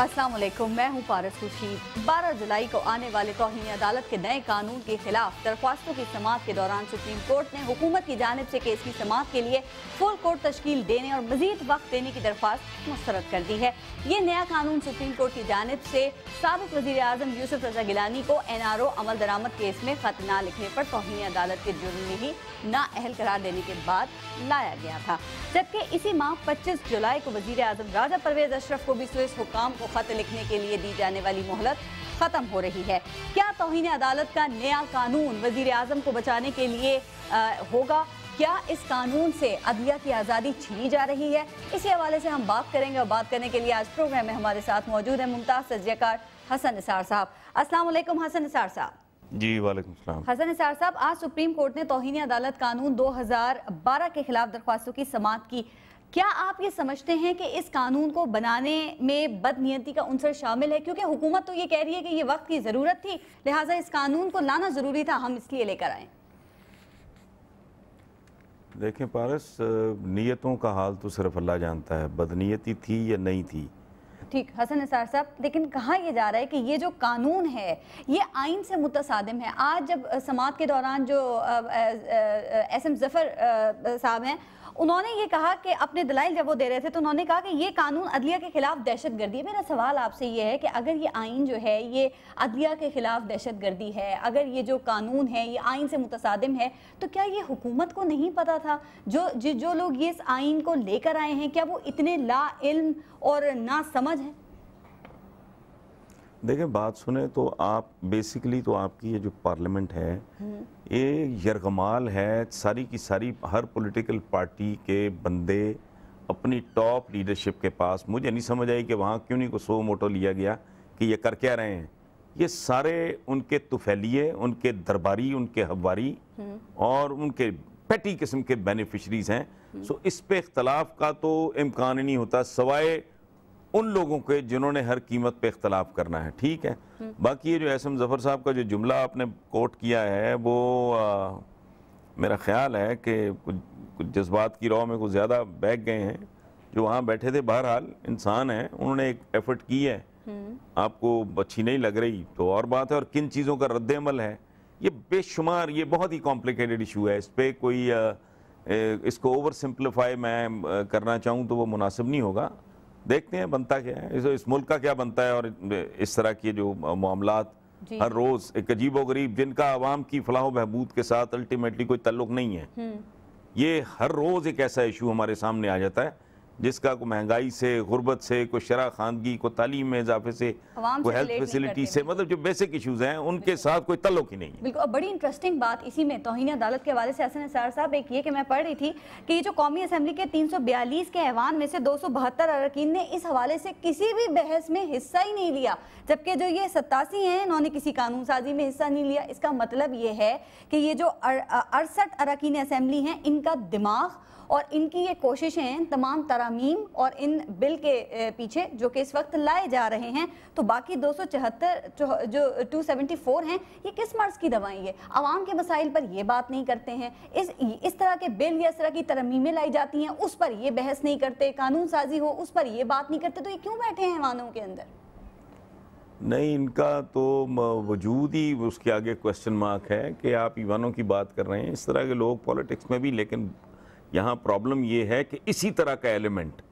असलम मैं हूं पारस खुर्शीद 12 जुलाई को आने वाले तोहनी अदालत के नए कानून के खिलाफ दरख्वास्तों की समात के दौरान सुप्रीम कोर्ट ने हुकूमत की जानब से केस की समात के लिए फुल कोर्ट तश्कील देने और मजीद वक्त देने की दरख्वास्त मुस्रद कर दी है ये नया कानून सुप्रीम कोर्ट की जानब से सबक वजी अजम यूसुफ रजा गिलानी को एन आर ओ अमल दरामद केस में खत न लिखने पर तोहनी अदालत के जुर्म में ही नाअहल करार देने के बाद लाया गया था जबकि इसी माह पच्चीस जुलाई को वजीर अजम राजा परवेज अशरफ को भी सुइस हुकाम को खत लिखने के लिए दी जाने वाली मोहलत खत्म हो रही है क्या तोहन अदालत का नया कानून वजीर आजम को बचाने के लिए आ, होगा क्या इस कानून से अदिया की आज़ादी छीनी जा रही है इसी हवाले से हम बात करेंगे और बात करने के लिए आज प्रोग्राम में हमारे साथ मौजूद है मुमताज़ सज्जाकार हसन निसार साहब अस्सलाम वालेकुम हसन निसार साहब जी वालेकुम सलाम हसन निसार साहब आज सुप्रीम कोर्ट ने तोहनी अदालत कानून 2012 के खिलाफ दरख्वास्तों की समात की क्या आप ये समझते हैं कि इस कानून को बनाने में बदनीयती का अंसर शामिल है क्योंकि हुकूमत तो ये कह रही है कि ये वक्त की ज़रूरत थी लिहाजा इस कानून को लाना ज़रूरी था हम इसलिए लेकर आए देखें पारस नीयतों का हाल तो सिर्फ अल्लाह जानता है बदनीयती थी या नहीं थी ठीक हसन निसार साहब लेकिन कहा यह जा रहा है कि ये जो कानून है ये आइन से मुतसादम है आज जब समात के दौरान जो एस एम जफ़र साहब हैं उन्होंने ये कहा कि अपने दलाइल जब वो दे रहे थे तो उन्होंने कहा कि ये कानून अदलिया के खिलाफ दहशत गर्दी है मेरा सवाल आपसे ये है कि अगर ये आइन जो है ये अदलिया के खिलाफ दहशत गर्दी है अगर ये जो कानून है ये आइन से मुतसादम है तो क्या ये हुकूमत को नहीं पता था जो जो लोग ये इस आइन को लेकर आए हैं क्या वो इतने ला इल्म और ना समझ हैं देखिए बात सुने तो आप बेसिकली तो आपकी ये जो पार्लियामेंट है हम्म। ये यरगमाल है सारी की सारी हर पॉलिटिकल पार्टी के बंदे अपनी टॉप लीडरशिप के पास मुझे नहीं समझ आई कि वहाँ क्यों नहीं को सो मोटो लिया गया कि ये कर क्या रहे हैं ये सारे उनके तुफैलिए उनके दरबारी उनके हवारी हम्म। और उनके पेटी किस्म के बेनिफिशरीज हैं सो हम्म। इस पे इख्तलाफ का तो इम्कान नहीं होता सवाए उन लोगों के जिन्होंने हर कीमत पे इख्तलाफ करना है ठीक है बाकी ये जो एस एम ज़फ़र साहब का जो जुमला आपने कोट किया है वो आ, मेरा ख्याल है कि कुछ कुछ जज्बात की रॉ में कुछ ज़्यादा बैग गए हैं जो वहाँ बैठे थे बहरहाल इंसान हैं उन्होंने एक एफ़र्ट की है आपको अच्छी नहीं लग रही तो और बात है और किन चीज़ों का रद्द अमल है ये बेशुमार ये बहुत ही कॉम्प्लिकेटेड इशू है इस पर कोई आ, इसको ओवर सिंप्लीफाई मैं करना चाहूँ तो वो मुनासिब नहीं होगा देखते हैं बनता क्या है इस, मुल्क का क्या बनता है और इस तरह के जो मामला हर रोज़ एक अजीब व गरीब जिनका आवाम की फलाह बहबूद के साथ अल्टीमेटली कोई तल्लुक नहीं है हम्म। ये हर रोज़ एक ऐसा इशू हमारे सामने आ जाता है जिसका को महंगाई से गुर्बत से कोई शराह खानगी को तालीम में इजाफे से कोई हेल्थ फैसिलिटी से मतलब जो बेसिक इशूज़ हैं उनके साथ कोई तल्लुक ही नहीं है बिल्कुल बड़ी इंटरेस्टिंग बात इसी में तोहन अदालत के हवाले से हसन सार साहब एक ये कि मैं पढ़ रही थी कि ये जो कौमी असम्बली के तीन सौ बयालीस के ऐवान में से दो सौ बहत्तर अरकान ने इस हवाले से किसी भी बहस में हिस्सा ही नहीं लिया जबकि जो ये सत्तासी हैं इन्होंने किसी कानून साजी में हिस्सा नहीं लिया इसका मतलब ये है कि ये जो अड़सठ अरकान असम्बली हैं इनका दिमाग और इनकी ये कोशिशें हैं तमाम तरामीम और इन बिल के पीछे जो कि इस वक्त लाए जा रहे हैं तो बाकी दो सौ चौहत्तर जो टू सेवेंटी फोर हैं ये किस मर्ज की दवाई है आवाम के मसाइल पर यह बात नहीं करते हैं इस इस तरह के बिल या इस तरह की तरमीमें लाई जाती हैं उस पर ये बहस नहीं करते कानून साजी हो उस पर ये बात नहीं करते तो ये क्यों बैठे हैं वानों के अंदर नहीं इनका तो वजूद ही उसके आगे क्वेश्चन मार्क है कि आप ईवानों की बात कर रहे हैं इस तरह के लोग पॉलिटिक्स में भी लेकिन यहाँ प्रॉब्लम ये है कि इसी तरह का एलिमेंट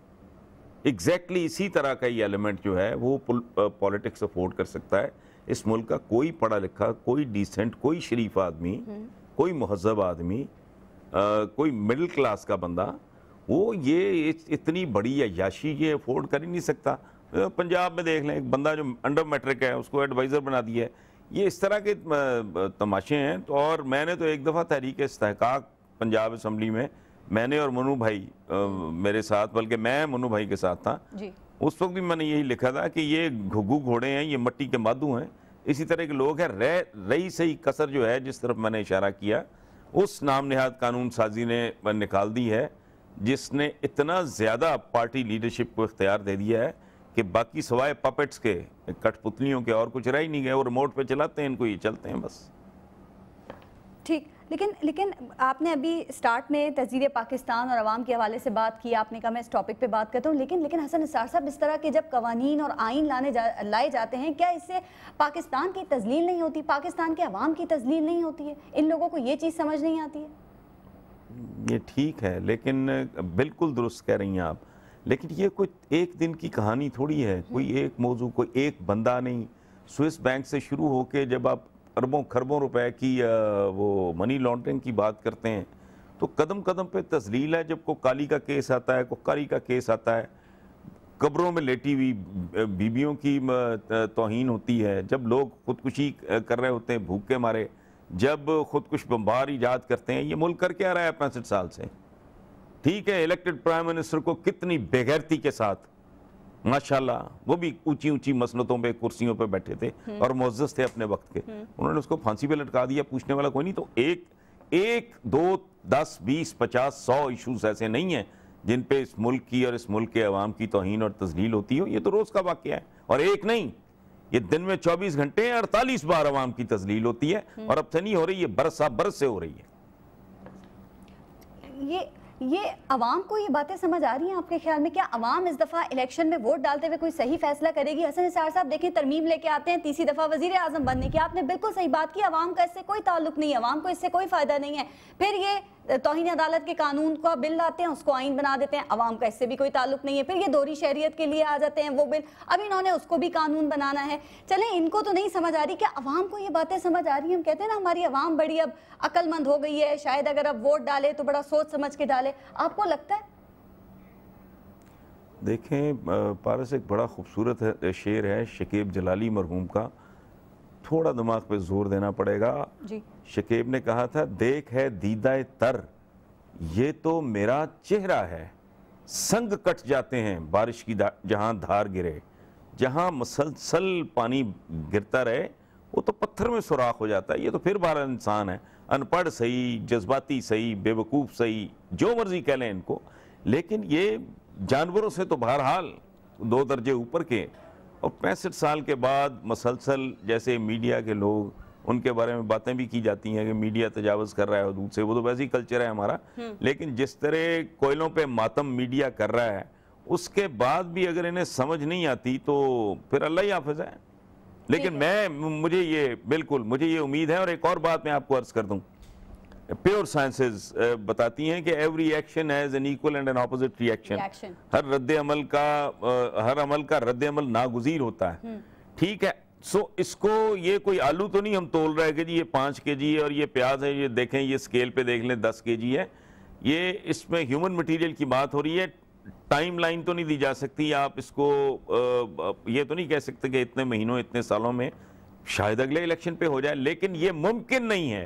एग्जैक्टली exactly इसी तरह का ये एलिमेंट जो है वो पॉलिटिक्स अफोर्ड कर सकता है इस मुल्क का कोई पढ़ा लिखा कोई डिसेंट कोई शरीफ आदमी हम्म। कोई महजब आदमी कोई मिडिल क्लास का बंदा वो ये इतनी बड़ी याशी ये अफोर्ड कर ही नहीं सकता पंजाब में देख लें एक बंदा जो अंडर मैट्रिक है उसको एडवाइज़र बना दिया है ये इस तरह के तमाशे हैं तो और मैंने तो एक दफ़ा तहरीक इस्तक पंजाब असम्बली में मैंने और मनु भाई आ, मेरे साथ बल्कि मैं मनु भाई के साथ था जी। उस वक्त भी मैंने यही लिखा था कि ये घुग्गू घोड़े हैं ये मट्टी के माधु हैं इसी तरह के लोग हैं रह रही सही कसर जो है जिस तरफ मैंने इशारा किया उस नाम नहाद कानून साजी ने निकाल दी है जिसने इतना ज़्यादा पार्टी लीडरशिप को इख्तियार दे दिया है कि बाकी सवाए पपेट्स के कठपुतलियों के और कुछ रह ही नहीं गए और रिमोट पे चलाते हैं इनको ये चलते हैं बस ठीक लेकिन लेकिन आपने अभी स्टार्ट में तजीर पाकिस्तान और आवाम के हवाले से बात की आपने कहा मैं इस टॉपिक पे बात करता हूँ लेकिन लेकिन हसन निसार साहब इस तरह के जब कवानीन और आइन लाने जा लाए जाते हैं क्या इससे पाकिस्तान की तजलील नहीं होती पाकिस्तान के अवाम की तजलील नहीं होती है इन लोगों को ये चीज़ समझ नहीं आती है ये ठीक है लेकिन बिल्कुल दुरुस्त कह रही हैं आप लेकिन ये कोई एक दिन की कहानी थोड़ी है कोई हम्म। एक मौजू कोई एक बंदा नहीं स्विस बैंक से शुरू होकर जब आप अरबों खरबों रुपए की वो मनी लॉन्ड्रिंग की बात करते हैं तो कदम कदम पे तस्लील है जब काली का केस आता है कारी का केस आता है कब्रों में लेटी हुई बीबियों की तोहन होती है जब लोग खुदकुशी कर रहे होते हैं भूख के मारे जब खुदकुश बम्बार ईजाद करते हैं ये मुल्क कर क्या रहा है पैंसठ साल से ठीक है इलेक्टेड प्राइम मिनिस्टर को कितनी बेगैरती के साथ माशा वो भी ऊंची ऊंची मसनतों पे कुर्सियों पे बैठे थे हम्म। और मोजस थे अपने वक्त के हम्म। उन्होंने उसको फांसी पे लटका दिया पूछने वाला कोई नहीं तो एक एक दो दस बीस पचास सौ इशूज़ ऐसे नहीं हैं जिन पे इस मुल्क की और इस मुल्क के अवाम की तोहन और तजलील होती हो ये तो रोज़ का वाक्य है और एक नहीं ये दिन में चौबीस घंटे अड़तालीस बार अवाम की तजलील होती है हम्म। और अब से नहीं हो रही है बरसा बरस से हो रही है ये ये आवाम को ये बातें समझ आ रही हैं आपके ख्याल में क्या आवाम इस दफ़ा इलेक्शन में वोट डालते हुए कोई सही फैसला करेगी हसन निसार साहब देखें तरमीम लेके आते हैं तीसरी दफ़ा वजीर अजम बनने की आपने बिल्कुल सही बात की आवाम का इससे कोई ताल्लुक नहीं है आवाम को इससे कोई फ़ायदा नहीं है फिर ये तोहनी अदालत के कानून का बिल लाते हैं उसको आइन बना देते हैं आवाम का इससे भी कोई ताल्लुक नहीं है फिर ये दोहरी शहरीत के लिए आ जाते हैं वो बिल अब इन्होंने उसको भी कानून बनाना है चलें इनको तो नहीं समझ आ रही क्या अवाम को ये बातें समझ आ रही हम कहते हैं ना हमारी आवाम बड़ी अब अक्लमंद हो गई है शायद अगर अब वोट डाले तो बड़ा सोच समझ के डाले आपको लगता है देखें पारस एक बड़ा खूबसूरत शेर है शकीब जलाली मरहूम का थोड़ा दिमाग पे जोर देना पड़ेगा शकेब ने कहा था देख है दीदाए तर ये तो मेरा चेहरा है संग कट जाते हैं बारिश की जहाँ धार गिरे जहाँ मसलसल पानी गिरता रहे वो तो पत्थर में सुराख हो जाता है ये तो फिर बारह इंसान है अनपढ़ सही जज्बाती सही बेवकूफ़ सही जो मर्ज़ी कह लें इनको लेकिन ये जानवरों से तो बहरहाल दो दर्जे ऊपर के और पैंसठ साल के बाद मसलसल जैसे मीडिया के लोग उनके बारे में बातें भी की जाती हैं कि मीडिया तजावज़ कर रहा है हदूद से वो तो वैसे ही कल्चर है हमारा हम्म। लेकिन जिस तरह कोयलों पे मातम मीडिया कर रहा है उसके बाद भी अगर इन्हें समझ नहीं आती तो फिर अल्लाह ही हाफिज़ है लेकिन मैं मुझे ये बिल्कुल मुझे ये उम्मीद है और एक और बात मैं आपको अर्ज़ कर दूँ प्योर साइंसेज uh, बताती हैं कि every action has an equal and an opposite reaction हर रद्द अमल का uh, हर अमल का रद्द अमल नागुजीर होता है हम्म। ठीक है सो so, इसको ये कोई आलू तो नहीं हम तोल रहे कि जी ये पाँच के जी है और ये प्याज है ये देखें ये स्केल पे देख लें दस के जी है ये इसमें ह्यूमन मटेरियल की बात हो रही है टाइम लाइन तो नहीं दी जा सकती आप इसको आ, uh, ये तो नहीं कह सकते कि इतने महीनों इतने सालों में शायद अगले इलेक्शन पे हो जाए लेकिन ये मुमकिन नहीं है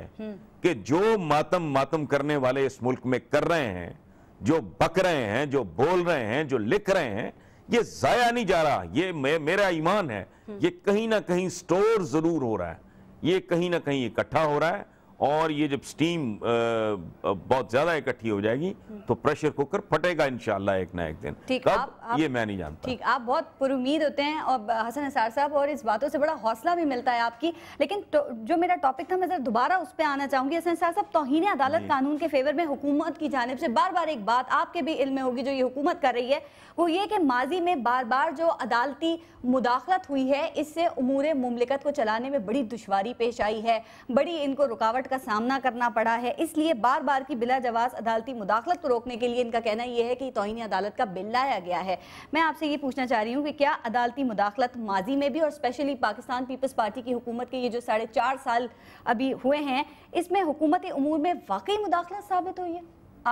कि जो मातम मातम करने वाले इस मुल्क में कर रहे हैं जो बक रहे हैं जो बोल रहे हैं जो लिख रहे हैं ये जाया नहीं जा रहा ये मे, मेरा ईमान है ये कहीं ना कहीं स्टोर जरूर हो रहा है ये कहीं ना कहीं इकट्ठा हो रहा है और ये जब स्टीम बहुत ज़्यादा इकट्ठी हो जाएगी हम्म। तो प्रेशर कुकर फटेगा इनशाला एक ना एक दिन ठीक आप, आप ये मैं नहीं जानता ठीक आप बहुत पुरुद होते हैं और हसन असार साहब और इस बातों से बड़ा हौसला भी मिलता है आपकी लेकिन तो, जो मेरा टॉपिक था मैं ज़रा दोबारा उस पर आना चाहूंगी हसन असार साहब तोहन अदालत कानून के फेवर में हुकूमत की जानब से बार बार एक बात आपके भी इलम होगी जो ये हुकूमत कर रही है वो ये कि माजी में बार बार जो अदालती मुदाखलत हुई है इससे उमूर ममलिकत को चलाने में बड़ी दुशारी पेश आई है बड़ी इनको रुकावट का सामना करना पड़ा है इसलिए बार बार की बिला जवाब अदालती मुदाखलत को रोकने के लिए इनका कहना यह है कि तोहनी अदालत का बिल लाया गया है मैं आपसे ये पूछना चाह रही हूँ कि क्या अदालती मुदाखलत माजी में भी और स्पेशली पाकिस्तान पीपल्स पार्टी की हुकूमत के ये जो साढ़े चार साल अभी हुए हैं इसमें हुकूमती उमूर में वाकई मुदाखलत साबित हुई है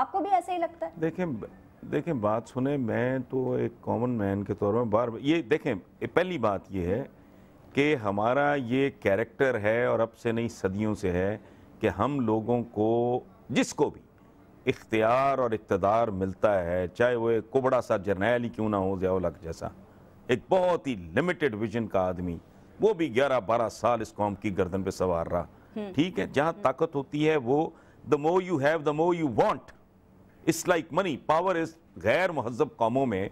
आपको भी ऐसा ही लगता है देखें देखें बात सुने मैं तो एक कॉमन मैन के तौर पर बार ये देखें पहली बात ये है कि हमारा ये कैरेक्टर है और अब से नहीं सदियों से है कि हम लोगों को जिसको भी इख्तियार और इकतदार मिलता है चाहे वो एक कुबड़ा सा जरनेल ही क्यों ना हो जयालक जैसा एक बहुत ही लिमिटेड विजन का आदमी वो भी ग्यारह बारह साल इस कौम की गर्दन पे सवार रहा हम्म। ठीक है जहाँ ताकत होती है वो the more you have the more you want it's like money power इस गैर महजब कौमों में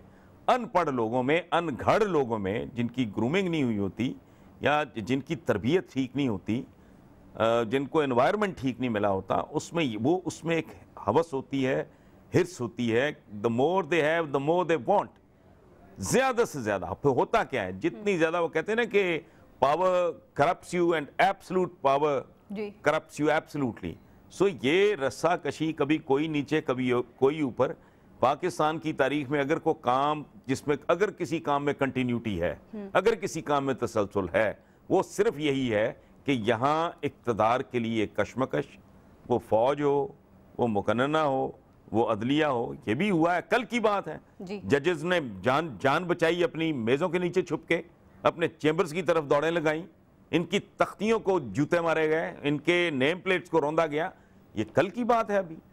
अनपढ़ लोगों में अनगढ़ लोगों में जिनकी ग्रूमिंग नहीं हुई होती या जिनकी तरबियत ठीक नहीं होती जिनको एनवायरनमेंट ठीक नहीं मिला होता उसमें वो उसमें एक हवस होती है हिरस होती है the more they have the more they want ज़्यादा से ज़्यादा फिर होता क्या है जितनी हम्म। ज़्यादा वो कहते हैं ना कि power corrupt you and absolute power corrupt you absolutely so ये रस्सा कशी कभी कोई नीचे कभी कोई ऊपर पाकिस्तान की तारीख में अगर को काम जिसमें अगर किसी काम में कंटिन्यूटी है हम्म। अगर किसी काम में तसलसल है वो सिर्फ यही है कि यहाँ इकतदार के लिए कशमकश वो फ़ौज हो वो मुकन्ना हो वो अदलिया हो ये भी हुआ है कल की बात है जजेस ने जान जान बचाई अपनी मेज़ों के नीचे छुप के अपने चैम्बर्स की तरफ दौड़ें लगाई इनकी तख्तियों को जूते मारे गए इनके नेम प्लेट्स को रौंदा गया ये कल की बात है अभी